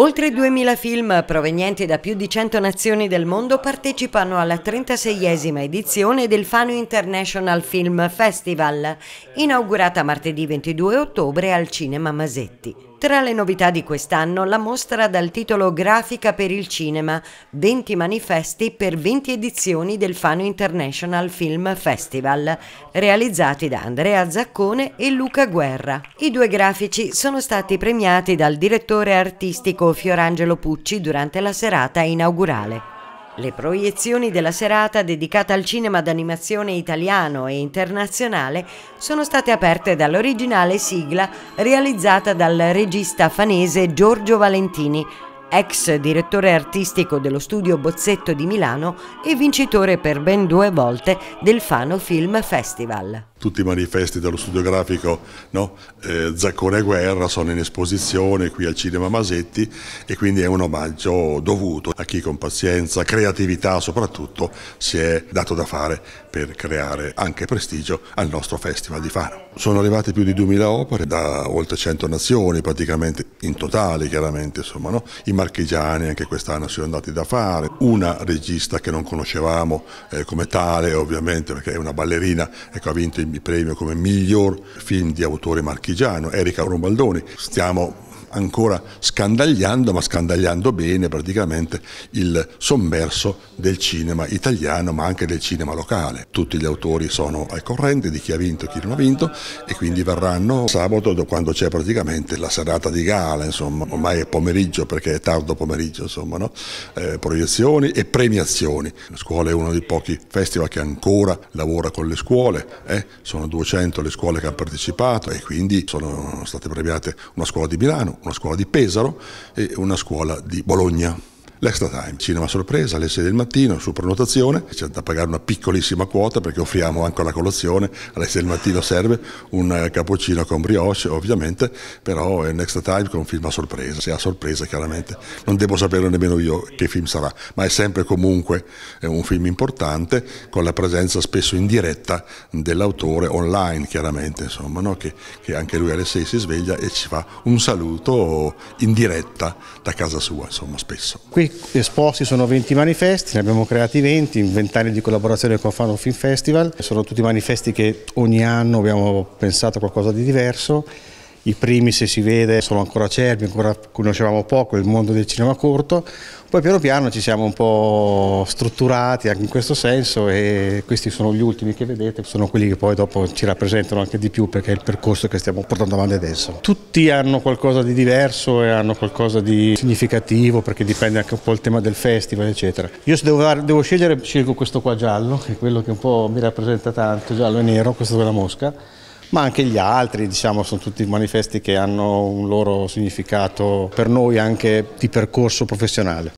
Oltre 2000 film provenienti da più di 100 nazioni del mondo partecipano alla 36esima edizione del Fano International Film Festival, inaugurata martedì 22 ottobre al Cinema Masetti. Tra le novità di quest'anno la mostra dal titolo Grafica per il cinema, 20 manifesti per 20 edizioni del Fano International Film Festival, realizzati da Andrea Zaccone e Luca Guerra. I due grafici sono stati premiati dal direttore artistico Fiorangelo Pucci durante la serata inaugurale. Le proiezioni della serata dedicata al cinema d'animazione italiano e internazionale sono state aperte dall'originale sigla realizzata dal regista fanese Giorgio Valentini, ex direttore artistico dello studio Bozzetto di Milano e vincitore per ben due volte del Fano Film Festival tutti i manifesti dello studio grafico no? eh, Zaccone Guerra sono in esposizione qui al Cinema Masetti e quindi è un omaggio dovuto a chi con pazienza, creatività soprattutto si è dato da fare per creare anche prestigio al nostro Festival di Fano. Sono arrivate più di 2000 opere da oltre 100 nazioni praticamente in totale chiaramente insomma no? i marchigiani anche quest'anno sono andati da fare, una regista che non conoscevamo eh, come tale ovviamente perché è una ballerina ecco, ha vinto il premio come miglior film di autore marchigiano, Erika Rombaldoni. Stiamo ancora scandagliando, ma scandagliando bene praticamente il sommerso del cinema italiano, ma anche del cinema locale. Tutti gli autori sono al corrente di chi ha vinto e chi non ha vinto e quindi verranno sabato quando c'è praticamente la serata di gala, insomma, ormai è pomeriggio perché è tardo pomeriggio, insomma, no? eh, proiezioni e premiazioni. La scuola è uno dei pochi festival che ancora lavora con le scuole, eh? sono 200 le scuole che hanno partecipato e quindi sono state premiate una scuola di Milano, una scuola di Pesaro e una scuola di Bologna. L'Extra Time, cinema sorpresa alle 6 del mattino su prenotazione, c'è da pagare una piccolissima quota perché offriamo anche la colazione, alle 6 del mattino serve un eh, cappuccino con brioche ovviamente, però è un Extra Time con un film a sorpresa, se a sorpresa chiaramente, non devo sapere nemmeno io che film sarà, ma è sempre comunque eh, un film importante con la presenza spesso in diretta dell'autore online chiaramente, insomma, no? che, che anche lui alle 6 si sveglia e ci fa un saluto in diretta da casa sua, insomma spesso. Quindi esposti sono 20 manifesti, ne abbiamo creati 20 in 20 anni di collaborazione con Fano Film Festival. Sono tutti manifesti che ogni anno abbiamo pensato a qualcosa di diverso i primi se si vede sono ancora acerbi, ancora conoscevamo poco il mondo del cinema corto, poi piano piano ci siamo un po' strutturati anche in questo senso e questi sono gli ultimi che vedete, sono quelli che poi dopo ci rappresentano anche di più perché è il percorso che stiamo portando avanti adesso. Tutti hanno qualcosa di diverso e hanno qualcosa di significativo perché dipende anche un po' il tema del festival eccetera. Io se devo, devo scegliere scelgo questo qua giallo, che è quello che un po' mi rappresenta tanto, giallo e nero, questo della mosca ma anche gli altri, diciamo, sono tutti manifesti che hanno un loro significato per noi anche di percorso professionale.